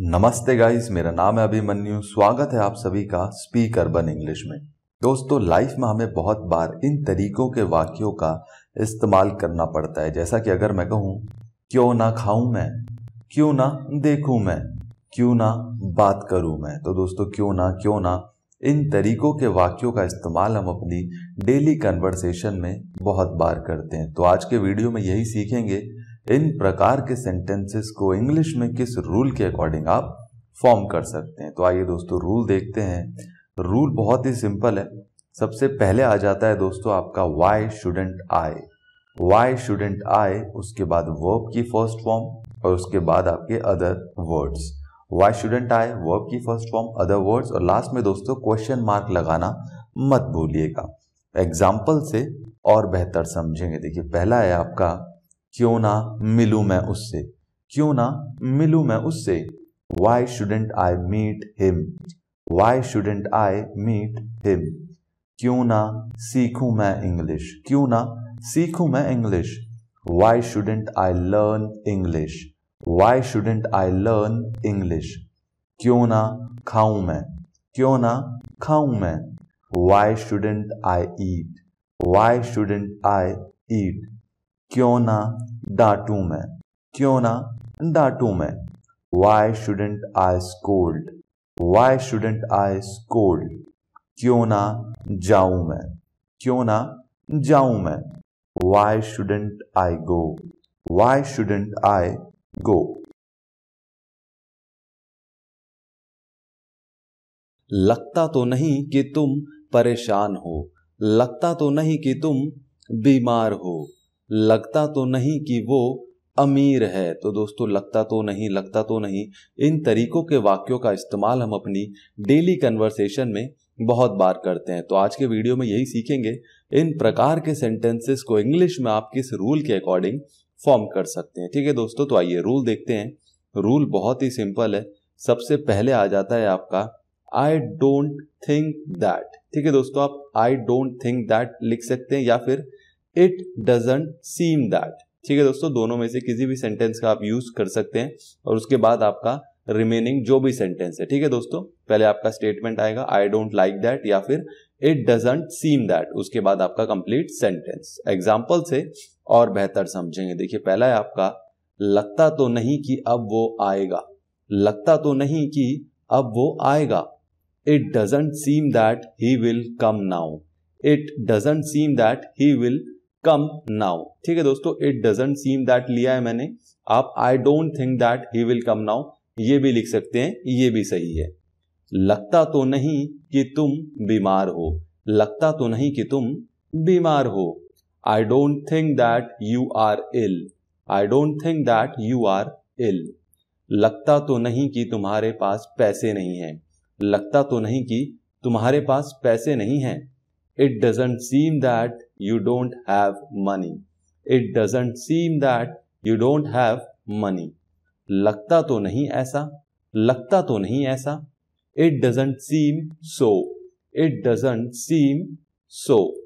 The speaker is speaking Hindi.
नमस्ते गाइस मेरा नाम है अभिमन्यु स्वागत है आप सभी का स्पीक अर्बन इंग्लिश में दोस्तों लाइफ में हमें बहुत बार इन तरीकों के वाक्यों का इस्तेमाल करना पड़ता है जैसा कि अगर मैं कहूँ क्यों ना खाऊं मैं क्यों ना देखूं मैं क्यों ना बात करूं मैं तो दोस्तों क्यों ना क्यों ना इन तरीकों के वाक्यों का इस्तेमाल हम अपनी डेली कन्वर्सेशन में बहुत बार करते हैं तो आज के वीडियो में यही सीखेंगे इन प्रकार के सेंटेंसेस को इंग्लिश में किस रूल के अकॉर्डिंग आप फॉर्म कर सकते हैं तो आइए दोस्तों रूल देखते हैं रूल बहुत ही सिंपल है सबसे पहले आ जाता है दोस्तों आपका why shouldn't I why shouldn't I उसके बाद वर्ब की फर्स्ट फॉर्म और उसके बाद आपके other words why shouldn't I verb की फर्स्ट फॉर्म अदर वर्ड्स और लास्ट में दोस्तों क्वेश्चन मार्क लगाना मत भूलिएगा एग्जाम्पल से और बेहतर समझेंगे देखिए पहला है आपका क्यों ना मिलूं मैं उससे क्यों ना मिलूं मैं उससे why shouldn't I meet him why shouldn't I meet him क्यों ना सीखूं मैं इंग्लिश क्यों ना सीखूं मैं English why shouldn't I learn English why shouldn't I learn English क्यों ना खाऊं मैं क्यों ना खाऊं मैं why shouldn't I eat why shouldn't I eat क्यों ना डांटू मैं क्यों ना डाटू मैं why shouldn't I scold why shouldn't I scold क्यों ना जाऊं मैं क्यों ना जाऊं मैं why shouldn't I go why shouldn't I go लगता तो नहीं कि तुम परेशान हो लगता तो नहीं कि तुम बीमार हो लगता तो नहीं कि वो अमीर है तो दोस्तों लगता तो नहीं लगता तो नहीं इन तरीकों के वाक्यों का इस्तेमाल हम अपनी डेली कन्वर्सेशन में बहुत बार करते हैं तो आज के वीडियो में यही सीखेंगे इन प्रकार के सेंटेंसेस को इंग्लिश में आप किस रूल के अकॉर्डिंग फॉर्म कर सकते हैं ठीक है दोस्तों तो आइए रूल देखते हैं रूल बहुत ही सिंपल है सबसे पहले आ जाता है आपका आई डोंट थिंक दैट ठीक है दोस्तों आप आई डोंट थिंक दैट लिख सकते हैं या फिर इट डजेंट सीम दैट ठीक है दोस्तों दोनों में से किसी भी सेंटेंस का आप यूज कर सकते हैं और उसके बाद आपका रिमेनिंग जो भी सेंटेंस है ठीक है दोस्तों पहले आपका स्टेटमेंट आएगा आई डोंट लाइक दैट या फिर इट डजेंट सीम दैट उसके बाद आपका कंप्लीट सेंटेंस एग्जाम्पल से और बेहतर समझेंगे देखिए पहला है आपका लगता तो नहीं कि अब वो आएगा लगता तो नहीं कि अब वो आएगा it doesn't seem that he will come now it doesn't seem that he will come now ठीक है दोस्तों इट डजेंट सीम दैट लिया है मैंने आप I don't think that he will come now ये भी लिख सकते हैं ये भी सही है लगता तो नहीं कि तुम बीमार हो लगता तो नहीं कि तुम बीमार हो I don't think that you are ill I don't think that you are ill लगता तो नहीं कि तुम्हारे पास पैसे नहीं हैं लगता तो नहीं कि तुम्हारे पास पैसे नहीं हैं It doesn't seem that you don't have money. It doesn't seem that you don't have money. लगता तो नहीं ऐसा लगता तो नहीं ऐसा It doesn't seem so. It doesn't seem so.